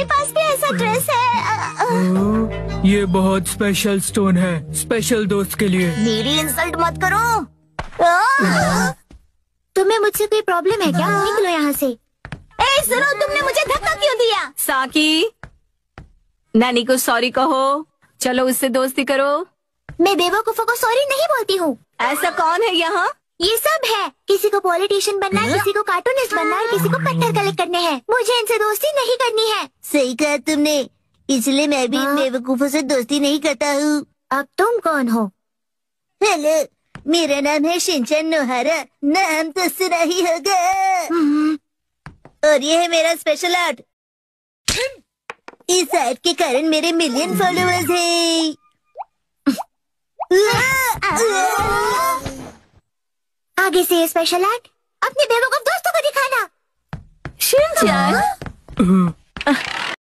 मेरे पास भी ऐसा ड्रेस है ये बहुत स्पेशल स्टोन है स्पेशल दोस्त के लिए मेरी इंसल्ट मत करो तुम्हें मुझसे कोई प्रॉब्लम है क्या निकलो यहाँ से ए सुनो तुमने मुझे धक्का क्यों दिया साकी नानी को सॉरी कहो चलो उससे दोस्ती करो मैं बेवकूफों को सॉरी नहीं बोलती हूँ ऐसा कौन है यहाँ ये सब है किसी को पॉलिटिशियन बनना है किसी को कार्टूनिस्ट बनना है किसी को पत्थर कलेक्ट करने हैं मुझे इनसे दोस्ती नहीं करनी है सही कहा तुमने इसलिए मैं भी इन बेवकूफों से दोस्ती नहीं करता हूँ अब तुम कौन हो हेलो मेरा नाम है शिंचन नोहरा नाम तो सुना ही होगा हम्म। और ये है मेरा स्पेशल आर्ट इस आर्ट के कारण मेरे मिलियन फॉलोअर्स हैं। आगे से स्पेशल आर्ट अपने बेवकूफ दोस्तों को दिखाना शिंचन हाँ? हम्म।